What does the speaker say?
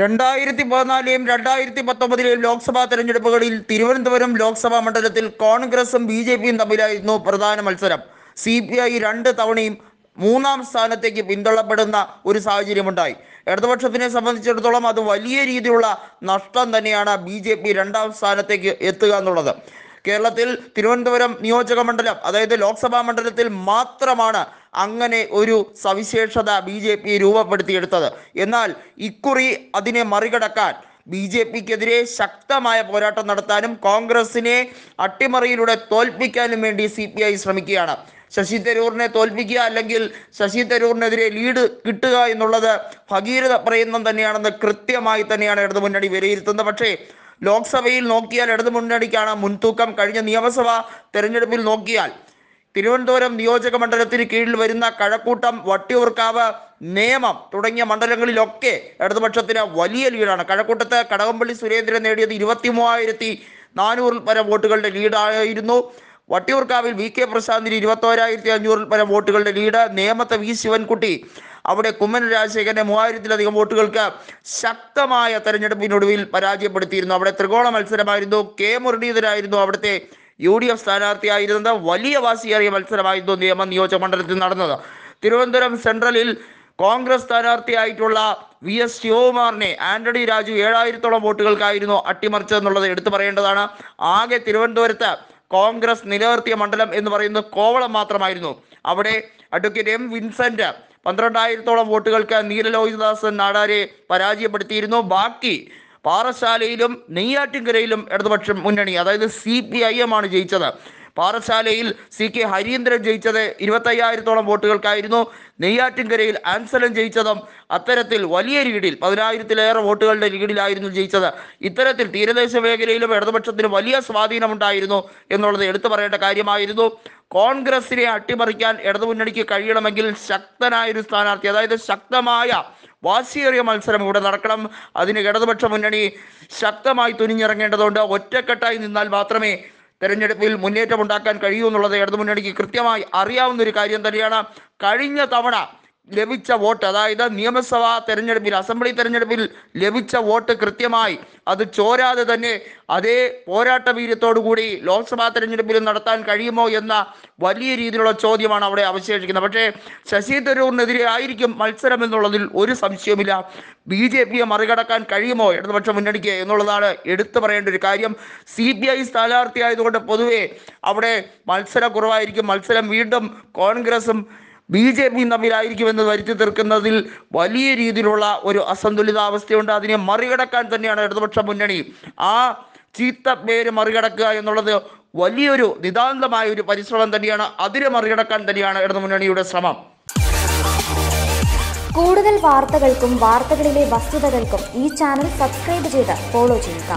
രണ്ടായിരത്തി പതിനാലിലെയും രണ്ടായിരത്തി പത്തൊമ്പതിലെയും ലോക്സഭാ തെരഞ്ഞെടുപ്പുകളിൽ തിരുവനന്തപുരം ലോക്സഭാ മണ്ഡലത്തിൽ കോൺഗ്രസും ബി ജെ പിയും തമ്മിലായിരുന്നു പ്രധാന മത്സരം സി പി ഐ രണ്ട് തവണയും മൂന്നാം സ്ഥാനത്തേക്ക് പിന്തള്ളപ്പെടുന്ന ഒരു സാഹചര്യമുണ്ടായി ഇടതുപക്ഷത്തിനെ സംബന്ധിച്ചിടത്തോളം അത് വലിയ രീതിയിലുള്ള നഷ്ടം തന്നെയാണ് ബി ജെ പി രണ്ടാം സ്ഥാനത്തേക്ക് എത്തുക എന്നുള്ളത് കേരളത്തിൽ തിരുവനന്തപുരം നിയോജക മണ്ഡലം അതായത് ലോക്സഭാ മണ്ഡലത്തിൽ മാത്രമാണ് അങ്ങനെ ഒരു സവിശേഷത ബി ജെ പി രൂപപ്പെടുത്തിയെടുത്തത് എന്നാൽ ഇക്കുറി അതിനെ മറികടക്കാൻ ബി ജെ പിക്കെതിരെ ശക്തമായ പോരാട്ടം നടത്താനും കോൺഗ്രസിനെ അട്ടിമറിയിലൂടെ തോൽപ്പിക്കാനും വേണ്ടി സി പി ഐ ശ്രമിക്കുകയാണ് ശശി തരൂറിനെ തോൽപ്പിക്കുക അല്ലെങ്കിൽ ശശി തരൂറിനെതിരെ ലീഡ് കിട്ടുക എന്നുള്ളത് ഭഗീരഥ പ്രയത്നം തന്നെയാണെന്ന് കൃത്യമായി തന്നെയാണ് ഇടതു മുന്നണി വിലയിരുത്തുന്നത് പക്ഷേ ലോക്സഭയിൽ നോക്കിയാൽ ഇടതു മുന്നണിക്കാണ് മുൻതൂക്കം കഴിഞ്ഞ നിയമസഭാ തെരഞ്ഞെടുപ്പിൽ നോക്കിയാൽ തിരുവനന്തപുരം നിയോജക മണ്ഡലത്തിന് കീഴിൽ വരുന്ന കഴക്കൂട്ടം വട്ടിയൂർക്കാവ് നേമം തുടങ്ങിയ മണ്ഡലങ്ങളിലൊക്കെ ഇടതുപക്ഷത്തിന് വലിയ ലീഡാണ് കഴക്കൂട്ടത്ത് കടകംപള്ളി സുരേന്ദ്രൻ നേടിയത് ഇരുപത്തി മൂവായിരത്തി നാനൂറിൽ പരം വോട്ടുകളുടെ ലീഡായിരുന്നു വട്ടിയൂർക്കാവിൽ വി കെ പ്രശാന്തിന് ഇരുപത്തോരായിരത്തി അഞ്ഞൂറിൽ പരം വോട്ടുകളുടെ ലീഡ് നേമത്തെ വി ശിവൻകുട്ടി അവിടെ കുമ്മൻ രാജശേഖരനെ മൂവായിരത്തിലധികം വോട്ടുകൾക്ക് ശക്തമായ തെരഞ്ഞെടുപ്പിനൊടുവിൽ പരാജയപ്പെടുത്തിയിരുന്നു അവിടെ ത്രികോണ മത്സരമായിരുന്നു കെ മുരളീധരായിരുന്നു അവിടുത്തെ യു ഡി എഫ് സ്ഥാനാർത്ഥിയായിരുന്നത് വലിയ വാശിയേറിയ മത്സരമായിരുന്നു നിയമ നിയോജക മണ്ഡലത്തിൽ നടന്നത് തിരുവനന്തപുരം സെൻട്രലിൽ കോൺഗ്രസ് സ്ഥാനാർത്ഥിയായിട്ടുള്ള വി എസ് ശിവകുമാറിനെ ആന്റണി രാജു ഏഴായിരത്തോളം വോട്ടുകൾക്കായിരുന്നു അട്ടിമറിച്ചതെന്നുള്ളത് എടുത്തു പറയേണ്ടതാണ് ആകെ തിരുവനന്തപുരത്ത് കോൺഗ്രസ് നിലനിർത്തിയ മണ്ഡലം എന്ന് പറയുന്നത് കോവളം മാത്രമായിരുന്നു അവിടെ അഡ്വക്കേറ്റ് എം വിൻസെന്റ് പന്ത്രണ്ടായിരത്തോളം വോട്ടുകൾക്ക് നീലലോഹിതദാസൻ നാടാരെ പരാജയപ്പെടുത്തിയിരുന്നു ബാക്കി പാറശാലയിലും നെയ്യാറ്റിൻകരയിലും ഇടതുപക്ഷം മുന്നണി അതായത് സി പി ഐ എം ആണ് ജയിച്ചത് പാറശാലയിൽ സി കെ ഹരീന്ദ്രൻ ജയിച്ചത് ഇരുപത്തയ്യായിരത്തോളം വോട്ടുകൾക്കായിരുന്നു നെയ്യാറ്റിൻകരയിൽ ആൻസലൻ ജയിച്ചതും അത്തരത്തിൽ വലിയ ലീഡിൽ പതിനായിരത്തിലേറെ വോട്ടുകളുടെ രീതിയിലായിരുന്നു ജയിച്ചത് ഇത്തരത്തിൽ തീരദേശ മേഖലയിലും ഇടതുപക്ഷത്തിന് വലിയ സ്വാധീനമുണ്ടായിരുന്നു എന്നുള്ളത് എടുത്തു പറയേണ്ട കാര്യമായിരുന്നു കോൺഗ്രസിനെ അട്ടിമറിക്കാൻ ഇടതുമുന്നണിക്ക് കഴിയണമെങ്കിൽ ശക്തനായൊരു സ്ഥാനാർത്ഥി അതായത് ശക്തമായ വാശിയേറിയ മത്സരം ഇവിടെ നടക്കണം അതിന് ഇടതുപക്ഷ മുന്നണി ശക്തമായി തുനിഞ്ഞിറങ്ങേണ്ടതുണ്ട് ഒറ്റക്കെട്ടായി നിന്നാൽ മാത്രമേ തെരഞ്ഞെടുപ്പിൽ ഉണ്ടാക്കാൻ കഴിയൂ എന്നുള്ളത് ഇടതുമുന്നണിക്ക് കൃത്യമായി അറിയാവുന്ന ഒരു കാര്യം തന്നെയാണ് കഴിഞ്ഞ തവണ ലഭിച്ച വോട്ട് അതായത് നിയമസഭാ തെരഞ്ഞെടുപ്പിൽ അസംബ്ലി തെരഞ്ഞെടുപ്പിൽ ലഭിച്ച വോട്ട് കൃത്യമായി അത് ചോരാതെ തന്നെ അതേ പോരാട്ട വീര്യത്തോടുകൂടി ലോക്സഭാ തെരഞ്ഞെടുപ്പിലും നടത്താൻ കഴിയുമോ എന്ന വലിയ രീതിയിലുള്ള ചോദ്യമാണ് അവിടെ അവശേഷിക്കുന്നത് പക്ഷേ ശശി തരൂറിനെതിരെ ആയിരിക്കും മത്സരം എന്നുള്ളതിൽ ഒരു സംശയവുമില്ല ബി ജെ പിയെ മറികടക്കാൻ കഴിയുമോ ഇടതുപക്ഷ മുന്നണിക്ക് എന്നുള്ളതാണ് എടുത്തു പറയേണ്ട ഒരു കാര്യം സി പി ഐ സ്ഥാനാർത്ഥി ആയതുകൊണ്ട് പൊതുവേ അവിടെ മത്സര കുറവായിരിക്കും മത്സരം വീണ്ടും കോൺഗ്രസും ബി ജെ പിയും തമ്മിലായിരിക്കുമെന്ന് വരുത്തി തീർക്കുന്നതിൽ വലിയ രീതിയിലുള്ള ഒരു അസന്തുലിതാവസ്ഥയുണ്ട് അതിനെ മറികടക്കാൻ തന്നെയാണ് ഇടതുപക്ഷ മുന്നണി ആ ചീത്ത പേര് മറികടക്കുക എന്നുള്ളത് വലിയൊരു നിതാന്തമായ ഒരു പരിശ്രമം തന്നെയാണ് അതിനെ മറികടക്കാൻ തന്നെയാണ് ഇടതുമുന്നണിയുടെ ശ്രമം കൂടുതൽ വാർത്തകൾക്കും വാർത്തകളിലെ വസ്തുതകൾക്കും ഈ ചാനൽ സബ്സ്ക്രൈബ് ചെയ്ത് ഫോളോ ചെയ്യുക